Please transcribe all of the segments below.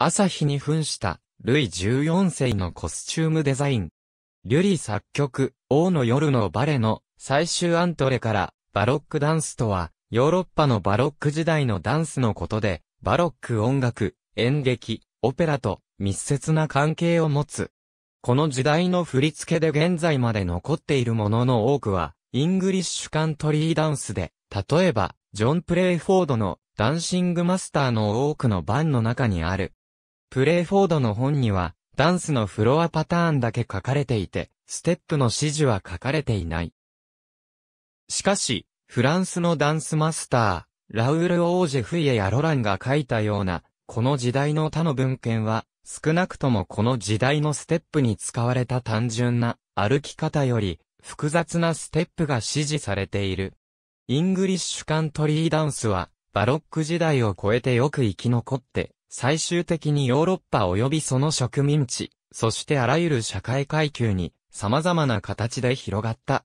朝日に扮した、ルイ14世のコスチュームデザイン。リュリ作曲、王の夜のバレの最終アントレからバロックダンスとは、ヨーロッパのバロック時代のダンスのことで、バロック音楽、演劇、オペラと密接な関係を持つ。この時代の振り付けで現在まで残っているものの多くは、イングリッシュカントリーダンスで、例えば、ジョン・プレイフォードのダンシングマスターの多くの版の中にある、プレイフォードの本には、ダンスのフロアパターンだけ書かれていて、ステップの指示は書かれていない。しかし、フランスのダンスマスター、ラウル・オージェフイエやロランが書いたような、この時代の他の文献は、少なくともこの時代のステップに使われた単純な歩き方より複雑なステップが支持されている。イングリッシュカントリーダンスはバロック時代を超えてよく生き残って最終的にヨーロッパ及びその植民地、そしてあらゆる社会階級に様々な形で広がった。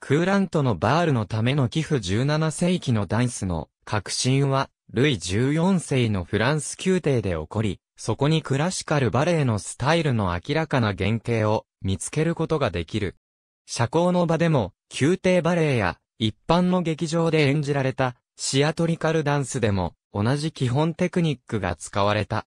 クーラントのバールのための寄付17世紀のダンスの革新は、ルイ14世のフランス宮廷で起こり、そこにクラシカルバレエのスタイルの明らかな原型を見つけることができる。社交の場でも、宮廷バレエや一般の劇場で演じられたシアトリカルダンスでも同じ基本テクニックが使われた。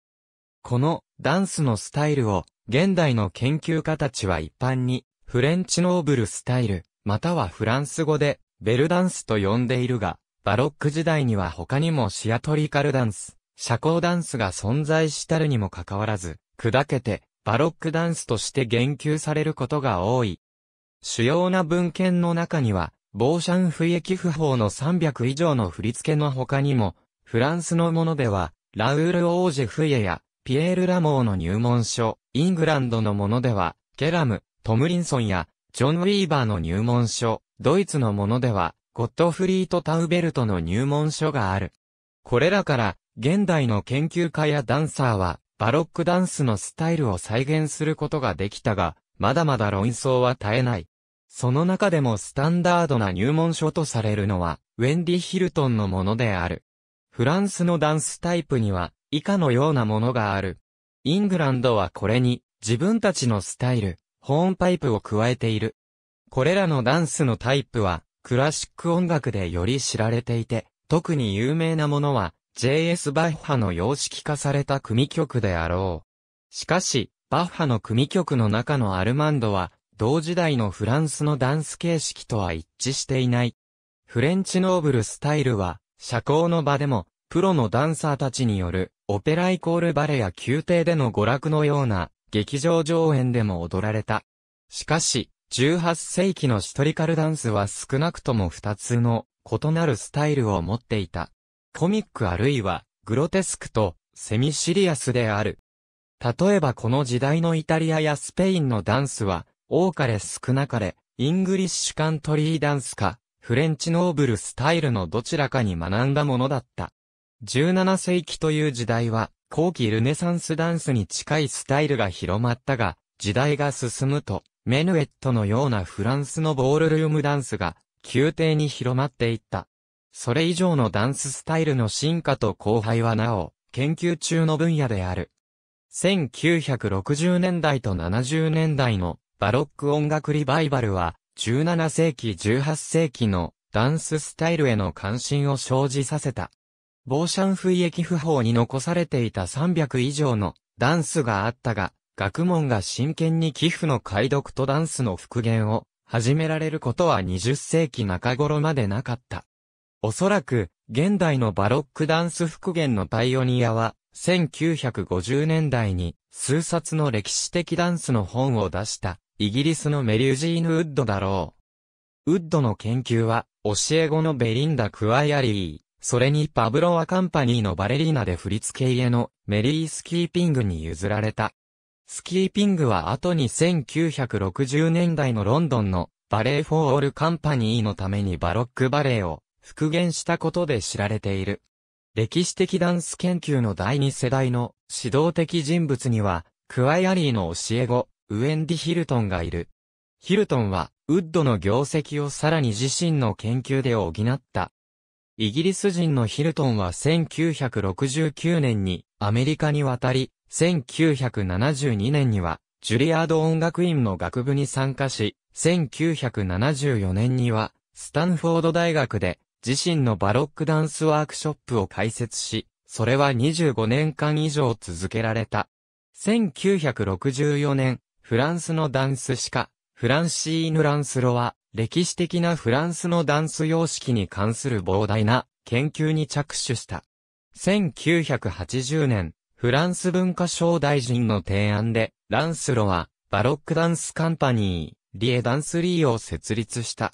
このダンスのスタイルを現代の研究家たちは一般にフレンチノーブルスタイルまたはフランス語でベルダンスと呼んでいるがバロック時代には他にもシアトリカルダンス、社交ダンスが存在したるにもかかわらず砕けてバロックダンスとして言及されることが多い。主要な文献の中には、ボーシャンフイエキフ法の300以上の振り付けの他にも、フランスのものでは、ラウール・オージェフイエや、ピエール・ラモーの入門書、イングランドのものでは、ケラム、トムリンソンや、ジョン・ウィーバーの入門書、ドイツのものでは、ゴットフリート・タウベルトの入門書がある。これらから、現代の研究家やダンサーは、バロックダンスのスタイルを再現することができたが、まだまだ論争は絶えない。その中でもスタンダードな入門書とされるのは、ウェンディ・ヒルトンのものである。フランスのダンスタイプには、以下のようなものがある。イングランドはこれに、自分たちのスタイル、ホーンパイプを加えている。これらのダンスのタイプは、クラシック音楽でより知られていて、特に有名なものは、J.S. バッハの様式化された組曲であろう。しかし、バッハの組曲の中のアルマンドは、同時代のフランスのダンス形式とは一致していない。フレンチノーブルスタイルは、社交の場でも、プロのダンサーたちによる、オペライコールバレや宮廷での娯楽のような、劇場上演でも踊られた。しかし、18世紀のシトリカルダンスは少なくとも2つの異なるスタイルを持っていた。コミックあるいはグロテスクとセミシリアスである。例えばこの時代のイタリアやスペインのダンスは多かれ少なかれ、イングリッシュカントリーダンスか、フレンチノーブルスタイルのどちらかに学んだものだった。17世紀という時代は、後期ルネサンスダンスに近いスタイルが広まったが、時代が進むと、メヌエットのようなフランスのボールルームダンスが、宮廷に広まっていった。それ以上のダンススタイルの進化と後輩はなお、研究中の分野である。1960年代と70年代のバロック音楽リバイバルは、17世紀18世紀のダンススタイルへの関心を生じさせた。ボーシャンフイエキ不法に残されていた300以上のダンスがあったが、学問が真剣に寄付の解読とダンスの復元を始められることは20世紀中頃までなかった。おそらく、現代のバロックダンス復元のパイオニアは、1950年代に数冊の歴史的ダンスの本を出したイギリスのメリュージーヌ・ウッドだろう。ウッドの研究は、教え子のベリンダ・クワイアリー、それにパブロワ・カンパニーのバレリーナで振り付け家のメリー・スキーピングに譲られた。スキーピングは後に1960年代のロンドンのバレー・フォー・オール・カンパニーのためにバロックバレーを復元したことで知られている。歴史的ダンス研究の第二世代の指導的人物には、クワイアリーの教え子、ウェンディ・ヒルトンがいる。ヒルトンは、ウッドの業績をさらに自身の研究で補った。イギリス人のヒルトンは1969年にアメリカに渡り、1972年にはジュリアード音楽院の学部に参加し、1974年にはスタンフォード大学で自身のバロックダンスワークショップを開設し、それは25年間以上続けられた。1964年、フランスのダンス史家、フランシーヌ・ランスロは、歴史的なフランスのダンス様式に関する膨大な研究に着手した。1980年、フランス文化省大臣の提案で、ランスロは、バロックダンスカンパニー、リエダンスリーを設立した。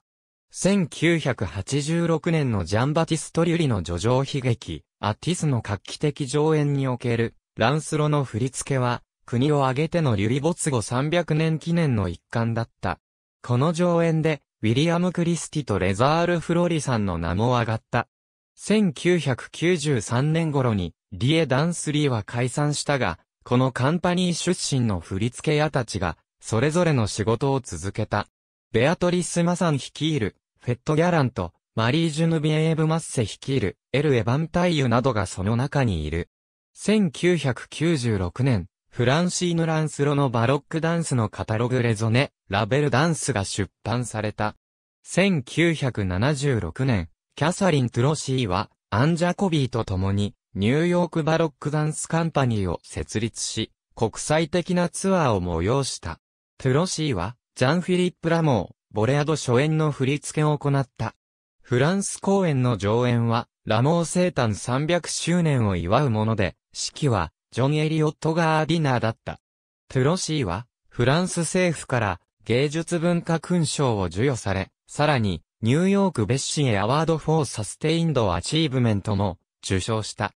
1986年のジャンバティスト・リュリの叙情悲劇、アティスの画期的上演における、ランスロの振り付けは、国を挙げてのリュリ没後300年記念の一環だった。この上演で、ウィリアム・クリスティとレザール・フロリさんの名も上がった。1993年頃に、リエ・ダンスリーは解散したが、このカンパニー出身の振付屋たちが、それぞれの仕事を続けた。ベアトリス・マサン率いる、フェット・ギャランと、マリー・ジュヌビエーブ・マッセ率いる、エル・エヴァンタイユなどがその中にいる。1996年、フランシーヌ・ランスロのバロックダンスのカタログレゾネ、ラベルダンスが出版された。1976年、キャサリン・トゥロシーは、アンジャコビーと共に、ニューヨークバロックダンスカンパニーを設立し、国際的なツアーを催した。トゥロシーは、ジャン・フィリップ・ラモー、ボレアド初演の振り付けを行った。フランス公演の上演は、ラモー生誕300周年を祝うもので、式は、ジョン・エリオット・ガーディナーだった。トゥロシーは、フランス政府から芸術文化勲章を授与され、さらに、ニューヨークベッシエアワード・フォー・サステインド・アチーブメントも受賞した。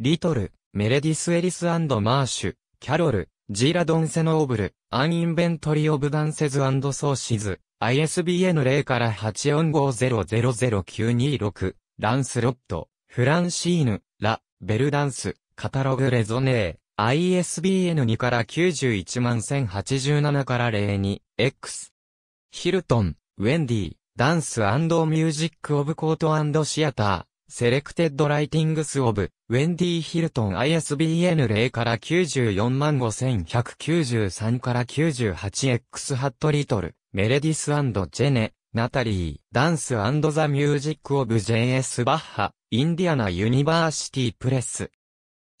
リトル、メレディス・エリス・マーシュ、キャロル、ジーラ・ドン・セノーブル、アン・インベントリー・オブ・ダンセズ・アンド・ソーシズ、ISBN 0から845000926、ランスロット、フランシーヌ、ラ、ベルダンス、カタログレゾネー、ISBN 2から91万1087から02、X。ヒルトン、ウェンディ、ダンスミュージックオブコートシアター、セレクテッドライティングスオブ、ウェンディ・ヒルトン ISBN 0から94万5193から98 X ハットリトル、メレディスジェネ、ナタリー、ダンスザ・ミュージック・オブ・ JS・ バッハ、インディアナ・ユニバーシティ・プレス。1991-2001ISBN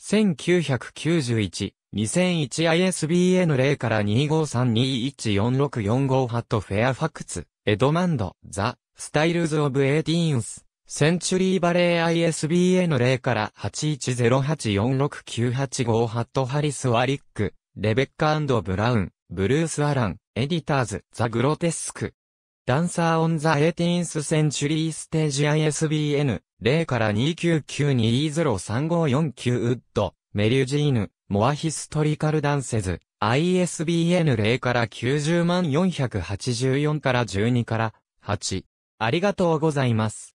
0から25321464ハットフェアファクツ、エドマンド、ザ、スタイルズ・オブ・エイティーンス、センチュリーバレー ISBN 0から8 1 0 8 4 6 9 8 5ハットハリス・ワリック、レベッカブラウン、ブルース・アラン、エディターズ、ザ・グロテスク、ダンサーオンザ 18th Century Stage ISBN 0から2 9 9 2 0 3 5 4ウッド、メリュジーヌ、モアヒストリカルダンセズ、ISBN 0から90484から12から8。ありがとうございます。